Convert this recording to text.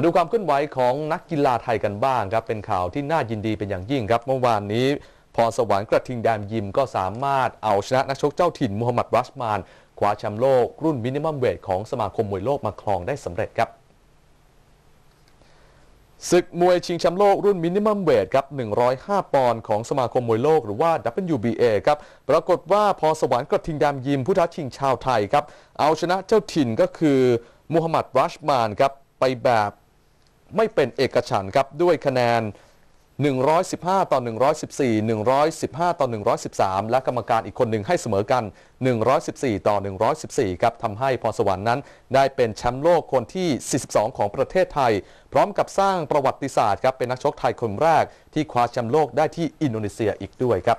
มาดูความเคลื่อนไหวของนักกีฬาไทยกันบ้างครับเป็นข่าวที่น่ายินดีเป็นอย่างยิ่งครับเมื่อวานนี้พรสวรรค์กระทิงแดนยิมก็สามารถเอาชนะนักชกเจ้าถิ่นมูฮัมหมัดรัชมานคว้าแชมป์โลกรุ่นมินิมัมเวทของสมาคมมวยโลกมาครองได้สำเร็จครับศึกมวยชิงแชมป์โลกรุ่นมินิมัมเวทครับ 105 ปอนด์ของสมาคมมวยโลกหรือว่า WBA ครับปรากฏว่าพอสวรรค์กระทิงดำยิมผู้ท้าชิงชาวไทยครับเอาชนะเจ้าถิ่นก็คือมูฮัมหมัดรัชมานครับไปแบบไม่เป็นเอกฉันครับด้วยคะแนน 115 ต่อ 114 115 ต่อ 113 และกรรมการอีกคนหนึ่งให้เสมอกัน 114 ต่อ 114 ครับทำให้พรสวรรค์นั้น ได้เป็นแชมป์โลกคนที่ 42 ของประเทศไทย พร้อมกับสร้างประวัติศาสตร์ครับเป็นนักชกไทยคนแรก ที่คว้าแชมป์โลกได้ที่อินโดนีเซียอีกด้วยครับ